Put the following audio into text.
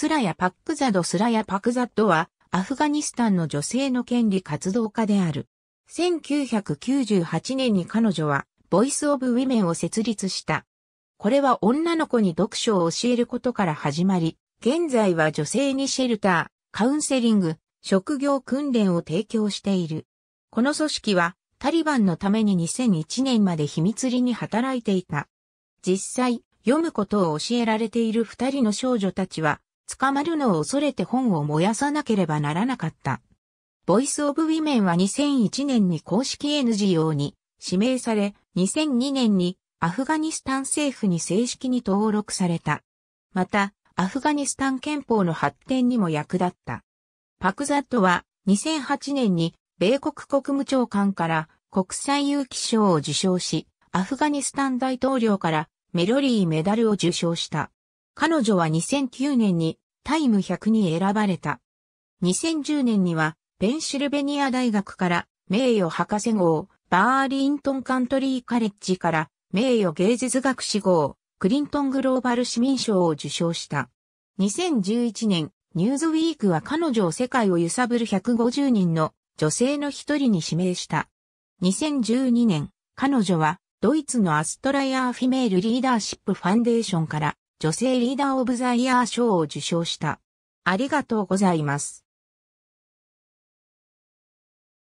スラヤ・パックザド・スラヤ・パクザッドは、アフガニスタンの女性の権利活動家である。1998年に彼女は、ボイス・オブ・ウィメンを設立した。これは女の子に読書を教えることから始まり、現在は女性にシェルター、カウンセリング、職業訓練を提供している。この組織は、タリバンのために2001年まで秘密裏に働いていた。実際、読むことを教えられている二人の少女たちは、捕まるのを恐れて本を燃やさなければならなかった。ボイスオブウィメンは2001年に公式 NGO に指名され、2002年にアフガニスタン政府に正式に登録された。また、アフガニスタン憲法の発展にも役立った。パクザットは2008年に米国国務長官から国際有機賞を受賞し、アフガニスタン大統領からメロリーメダルを受賞した。彼女は2009年にタイム100に選ばれた。2010年には、ペンシルベニア大学から名誉博士号、バーリントンカントリーカレッジから名誉芸術学士号、クリントングローバル市民賞を受賞した。2011年、ニューズウィークは彼女を世界を揺さぶる150人の女性の一人に指名した。2012年、彼女はドイツのアストライアーフィメールリーダーシップファンデーションから女性リーダーオブザイヤー賞を受賞した。ありがとうございます。